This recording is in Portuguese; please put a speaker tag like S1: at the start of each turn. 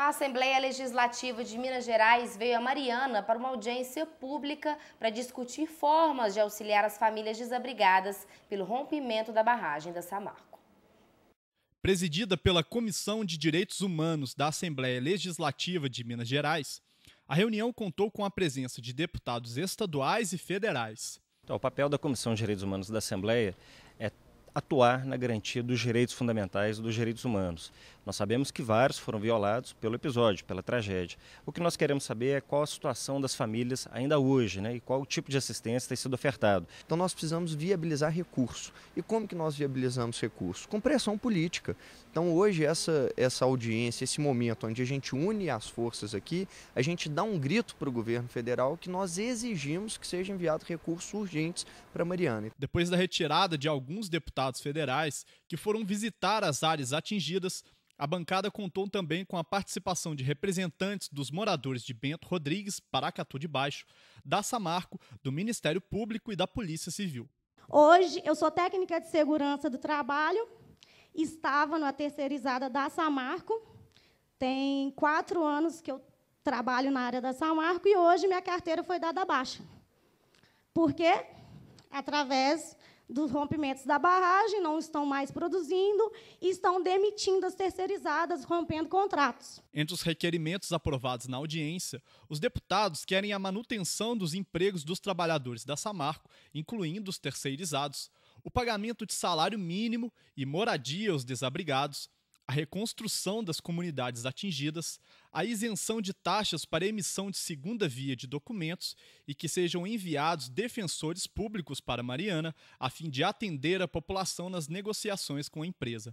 S1: A Assembleia Legislativa de Minas Gerais veio a Mariana para uma audiência pública para discutir formas de auxiliar as famílias desabrigadas pelo rompimento da barragem da Samarco.
S2: Presidida pela Comissão de Direitos Humanos da Assembleia Legislativa de Minas Gerais, a reunião contou com a presença de deputados estaduais e federais. Então, o papel da Comissão de Direitos Humanos da Assembleia é
S3: atuar na garantia dos direitos fundamentais e dos direitos humanos. Nós sabemos que vários foram violados pelo episódio, pela tragédia. O que nós queremos saber é qual a situação das famílias ainda hoje,
S4: né, e qual o tipo de assistência tem sido ofertado. Então nós precisamos viabilizar recurso. E como que nós viabilizamos recurso? Com pressão política. Então hoje essa essa audiência, esse momento onde a gente une as forças aqui, a gente dá um grito para o governo federal que nós
S2: exigimos que seja enviado recursos urgentes para Mariana. Depois da retirada de alguns deputados deputados federais que foram visitar as áreas atingidas, a bancada contou também com a participação de representantes dos moradores de Bento Rodrigues, Paracatu de Baixo, da Samarco, do Ministério Público e da Polícia Civil.
S1: Hoje eu sou técnica de segurança do trabalho, estava na terceirizada da Samarco, tem quatro anos que eu trabalho na área da Samarco e hoje minha carteira foi dada baixa. Por quê? Através dos rompimentos da barragem, não estão mais produzindo e estão demitindo as terceirizadas, rompendo contratos.
S2: Entre os requerimentos aprovados na audiência, os deputados querem a manutenção dos empregos dos trabalhadores da Samarco, incluindo os terceirizados, o pagamento de salário mínimo e moradia aos desabrigados a reconstrução das comunidades atingidas, a isenção de taxas para emissão de segunda via de documentos e que sejam enviados defensores públicos para Mariana, a fim de atender a população nas negociações com a empresa.